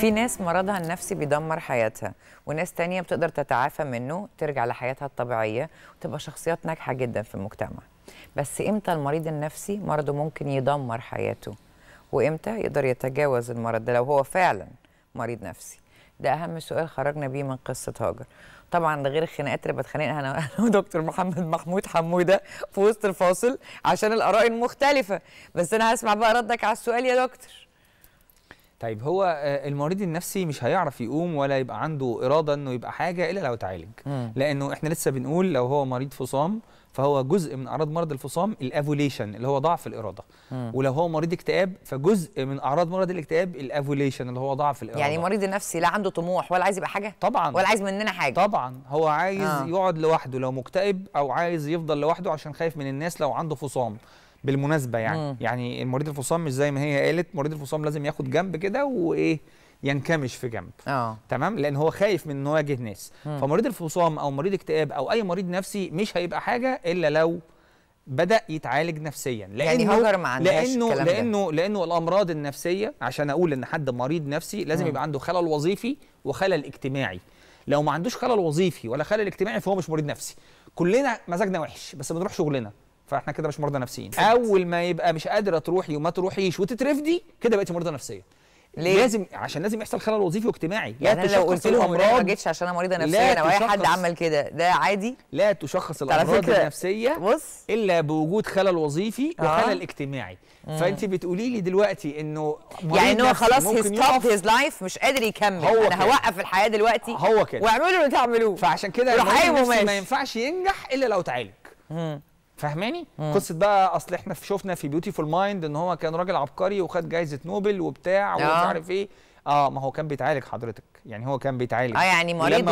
في ناس مرضها النفسي بيدمر حياتها وناس تانية بتقدر تتعافى منه ترجع لحياتها الطبيعية وتبقى شخصيات ناجحة جدا في المجتمع بس إمتى المريض النفسي مرضه ممكن يدمر حياته وإمتى يقدر يتجاوز المرض ده لو هو فعلا مريض نفسي ده أهم سؤال خرجنا بيه من قصة هاجر طبعا ده غير الخناقات اللي بتخانقها انا ودكتور محمد محمود حموده في وسط الفاصل عشان الاراء المختلفه بس انا هسمع بقى ردك على السؤال يا دكتور طيب هو آه، المريض النفسي مش هيعرف يقوم ولا يبقى عنده اراده انه يبقى حاجه الا لو اتعالج لانه احنا لسه بنقول لو هو مريض فصام فهو جزء من اعراض مرض الفصام الافوليشن اللي هو ضعف الاراده م. ولو هو مريض اكتئاب فجزء من اعراض مرض الاكتئاب الافوليشن اللي هو ضعف الاراده يعني مريض نفسي لا عنده طموح ولا عايز يبقى حاجه طبعا ولا عايز مننا حاجه طبعا هو عايز آه. يقعد لوحده لو مكتئب او عايز يفضل لوحده عشان خايف من الناس لو عنده فصام بالمناسبه يعني مم. يعني مريض الفصام مش زي ما هي قالت مريض الفصام لازم ياخد جنب كده وايه ينكمش في جنب أوه. تمام لان هو خايف من ان هو يواجه ناس مم. فمريض الفصام او مريض اكتئاب او اي مريض نفسي مش هيبقى حاجه الا لو بدا يتعالج نفسيا يعني لانه يعني ما لانه لانه, لأنه لانه الامراض النفسيه عشان اقول ان حد مريض نفسي لازم مم. يبقى عنده خلل وظيفي وخلل اجتماعي لو ما عندوش خلل وظيفي ولا خلل اجتماعي فهو مش مريض نفسي كلنا مزاجنا وحش بس بنروح شغلنا فاحنا كده مش مرضى نفسيين اول ما يبقى مش قادره تروحي وما تروحيش وتترفدي كده بقيتي مرضى نفسيه ليه؟ لازم عشان لازم يحصل خلل وظيفي واجتماعي يعني لا لو قلت لهم ما جيتش عشان انا مريضه نفسيا لو اي حد عمل كده ده عادي لا تشخص الامراض النفسيه بص الا بوجود خلل وظيفي آه. وخلل اجتماعي فانت بتقولي لي دلوقتي انه يعني انه هو خلاص هي ستوب هيز لايف مش قادر يكمل هو انا هوقف الحياه دلوقتي هو كده واعملوا اللي تعملوه فعشان كده ما ينفعش ينجح الا لو اتعالج فاهماني قصه بقى اصل احنا شفنا في بيوتيفول مايند ان هو كان راجل عبقري وخد جائزه نوبل وبتاع ومش آه. عارف ايه اه ما هو كان بيتعالج حضرتك يعني هو كان بيتعالج اه يعني مريض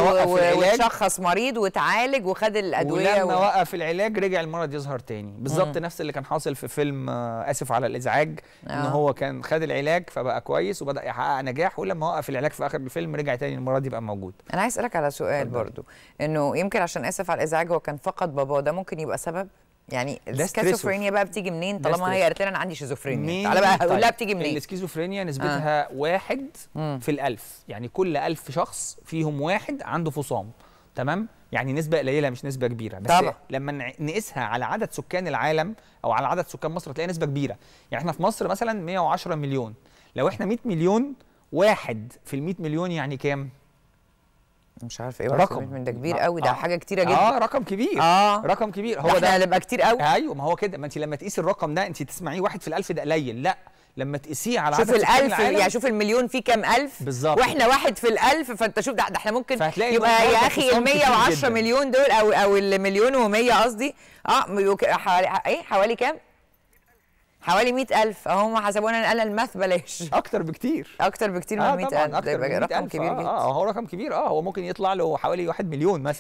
وشخص مريض وتعالج وخد الادويه ولما و... وقف العلاج رجع المرض يظهر تاني بالظبط نفس اللي كان حاصل في فيلم آه اسف على الازعاج آه. ان هو كان خد العلاج فبقى كويس وبدا يحقق نجاح ولما وقف العلاج في اخر الفيلم رجع تاني المرض يبقى موجود انا عايز اسالك على سؤال برضو انه يمكن عشان اسف على الازعاج هو كان فقد باباه ده ممكن يبقى سبب يعني السكيزوفرينيا بقى بتيجي منين طالما هي قالت لنا انا عندي شيزوفرينيا تعالى بقى هقول لها بتيجي منين السكيزوفرينيا نسبتها آه. واحد مم. في الألف يعني كل ألف شخص فيهم واحد عنده فصام تمام يعني نسبة قليلة مش نسبة كبيرة بس طبعا. لما نقيسها على عدد سكان العالم أو على عدد سكان مصر تلاقي نسبة كبيرة يعني احنا في مصر مثلا 110 مليون لو احنا 100 مليون واحد في ال 100 مليون يعني كام؟ مش عارف ايه رقم من ده كبير قوي ده آه. حاجه كتيره جدا اه رقم كبير اه رقم كبير هو ده هيبقى كتير قوي ايوه ما هو كده ما انت لما تقيسي الرقم ده انت تسمعيه واحد في الالف ده قليل لا لما تقيسيه على شوف الالف يعني شوف المليون فيه كام الف بالظبط واحنا واحد في الالف فانت شوف ده, ده احنا ممكن يبقى يا اخي ال 110 مليون دول او او المليون و100 قصدي اه حوالي ايه حوالي كام حوالي 100000 اهو هم حسبونا ان انا الماث بلاش اكتر بكتير اكتر بكتير من 100000 آه ده رقم كبير جدا آه،, اه هو رقم كبير اه هو ممكن يطلع له حوالي 1 مليون مثلا